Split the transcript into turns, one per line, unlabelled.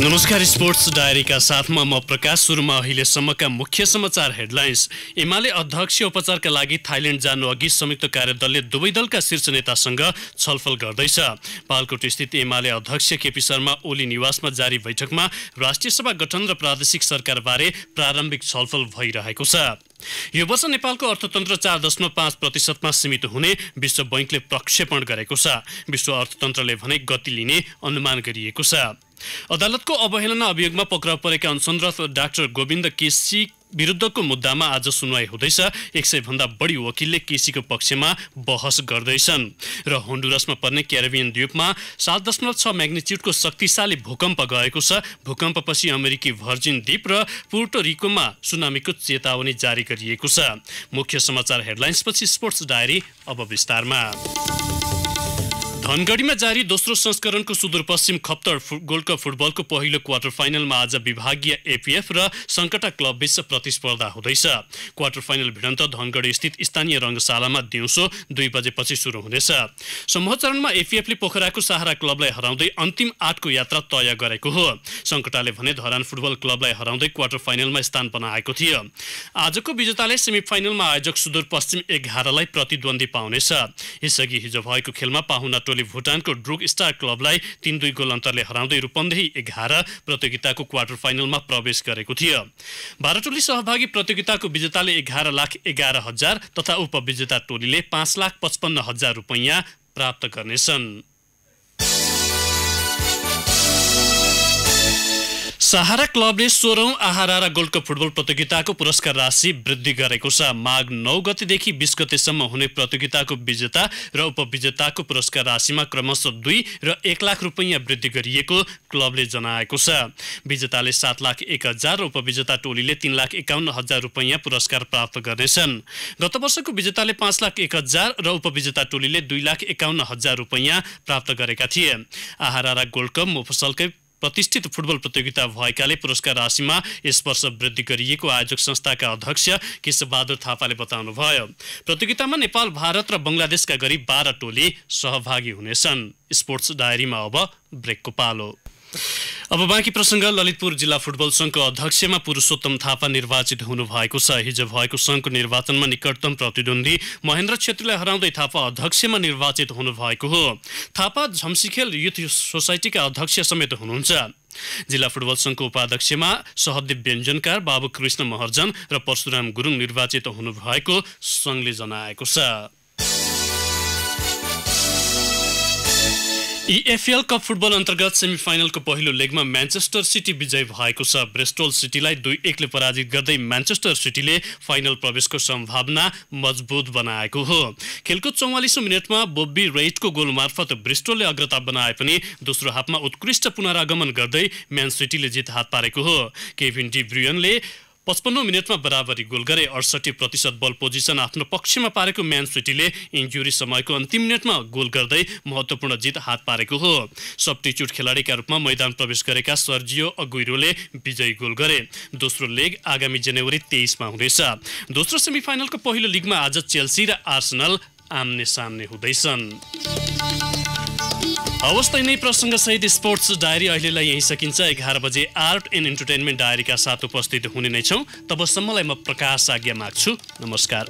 नमस्कार स्पोर्ट्स डायरीका साथमा म प्रकाश सुरुमा अहिलेसम्मका मुख्य समाचार हेडलाइन्स एमाले अध्यक्ष उपचारका लागि थाइल्यान्ड जानु अघि संयुक्त कार्यदलले दुवै दलका शीर्ष नेतासँग छलफल गर्दैछ पालकोट स्थित एमाले अध्यक्ष केपी शर्मा ओली निवासमा जारी बैठकमा राष्ट्रिय सभा गठन र प्रादेशिक सरकारबारे प्रारम्भिक छलफल भइरहेको छ यो वर्ष नेपालको अर्थतन्त्र चार दशमलव पाँच प्रतिशतमा सीमित हुने विश्व बैङ्कले प्रक्षेपण गरेको छ विश्व अर्थतन्त्रले भने गति लिने अनुमान गरिएको छ अदालतको अवहेलना अभियोगमा पक्राउ परेका अनसनरत डाक्टर गोविन्द केसी विरुद्धको मुद्दामा आज सुनवाई हुँदैछ एक सय भन्दा बढी वकिलले केसीको पक्षमा बहस गर्दैछन् र होन्डुरसमा पर्ने क्यारेबियन द्वीपमा सात दशमलव छ म्याग्निच्युडको शक्तिशाली भूकम्प गएको छ भूकम्पपछि अमेरिकी भर्जिन द्वीप र पोर्टो रिकोमा सुनामीको चेतावनी जारी गरिएको छ मुख्य समाचार हेडलाइन्सपछि स्पोर्ट्स डायरी अब विस्तारमा धनगढीमा जारी दोस्रो संस्करणको सुदूरपश्चिम खप्तर गोल्ड कप फुटबलको पहिलो क्वार्टर फाइनलमा आज विभागीय एपिएफ र सङ्कटा क्लब विश्व प्रतिस्पर्धा हुँदैछ क्वार्टर फाइनल भिडन्त धनगढी स्थित स्थानीय रङ्गशालामा दिउँसो दुई बजेपछि सुरु हुनेछ समूह चरणमा एपिएफले पोखराको सहारा क्लबलाई हराउँदै अन्तिम आठको यात्रा तय गरेको हो सङ्कटाले भने धरान फुटबल क्लबलाई हराउँदै क्वार्टर फाइनलमा स्थान बनाएको थियो आजको विजेताले सेमी फाइनलमा आयोजक सुदूरपश्चिम एघारलाई प्रतिद्वन्दी पाउनेछ यसअघि हिजो भएको खेलमा पाहुना सिन्धुले भुटानको ड्रुक स्टार क्लबलाई तीन दुई गोल अन्तरले हराउँदै रूपन्देही एघार प्रतियोगिताको क्वार्टर फाइनलमा प्रवेश गरेको थियो भारतोली सहभागी प्रतियोगिताको विजेताले एघार लाख एघार हजार तथा उपविजेता टोलीले पाँच लाख पचपन्न हजार रुपैयाँ प्राप्त गर्नेछन् सहारा क्लबले सोह्रौं आहारा र गोल्ड कप फुटबल प्रतियोगिताको पुरस्कार राशि वृद्धि गरेको छ माघ नौ गतेदेखि बिस गतेसम्म हुने प्रतियोगिताको विजेता र उपविजेताको पुरस्कार राशिमा क्रमशः दुई र एक लाख रुपैयाँ वृद्धि गरिएको क्लबले जनाएको छ विजेताले सात लाख एक हजार र उपविजेता टोलीले तीन लाख एकाउन्न हजार रुपैयाँ पुरस्कार प्राप्त गर्नेछन् गत वर्षको विजेताले पाँच लाख एक हजार र उपविजेता टोलीले दुई लाख एकाउन्न हजार रुपैयाँ प्राप्त गरेका थिए आहारा र गोल्ड कप मुफसलकै प्रतिष्ठित फुटबल प्रतियोगिता भएकाले पुरस्कार राशिमा यस वर्ष वृद्धि गरिएको आयोजक संस्थाका अध्यक्ष केशबहादुर थापाले बताउनुभयो प्रतियोगितामा नेपाल भारत र बङ्गलादेशका गरी बाह्र टोली सहभागी हुनेछन् स्पोर्ट्स डायरीमा अब ब्रेकको पालो अब बाँकी प्रसङ्ग ललितपुर जिल्ला फुटबल सङ्घको अध्यक्षमा पुरुषोत्तम थापा निर्वाचित हुनुभएको छ हिजो भएको सङ्घको निर्वाचनमा निकटतम प्रतिद्वन्दी महेन्द्र छेत्रीलाई हराउँदै थापा अध्यक्षमा निर्वाचित हुनुभएको हो थापा झम्सिखेल युथ सोसाइटीका अध्यक्ष समेत हुनुहुन्छ जिल्ला फुटबल सङ्घको उपाध्यक्षमा सहदेव व्यञ्जनकार बाबु कृष्ण महर्जन र परशुराम गुरुङ निर्वाचित हुनुभएको सङ्घले जनाएको छ इएफएल कप फुटबल अन्तर्गत सेमिफाइनलको पहिलो लेगमा म्यान्चेस्टर सिटी विजय भएको छ ब्रेस्टोल सिटीलाई दुई एकले पराजित गर्दै म्यान्चेस्टर सिटीले फाइनल प्रवेशको सम्भावना मजबुत बनाएको हो खेलको चौवालिसौँ मिनटमा बोब्बी रेटको गोल मार्फत ब्रिस्टोलले अग्रता बनाए पनि दोस्रो हाफमा उत्कृष्ट पुनरागमन गर्दै म्यान सिटीले जित हात पारेको हो केभिन डी ब्रियनले पचपन्न मिनटमा बराबरी गोल गरे अडसठी प्रतिशत बल पोजिसन आफ्नो पक्षमा पारेको म्यान सिटीले इन्जुरी समयको अन्तिम मिनटमा गोल गर्दै महत्त्वपूर्ण जित हात पारेको हो सब्टिच्युट खेलाडीका रूपमा मैदान प्रवेश गरेका सर्जियो अगुइरोले विजयी गोल गरे दोस्रो लेग आगामी जनवरी तेइसमा हुनेछ दोस्रो सेमिफाइनलको पहिलो लिगमा आज चेल्सी र आर्सनल आम्ने सामने हुँदैछन् त नै प्रसङ्गसहित स्पोर्ट्स डायरी अहिलेलाई यहीँ सकिन्छ एघार बजे आर्ट एन्ड इन्टरटेनमेन्ट डायरीका साथ उपस्थित हुने नै छौँ तबसम्मलाई म प्रकाश आज्ञा माग्छु नमस्कार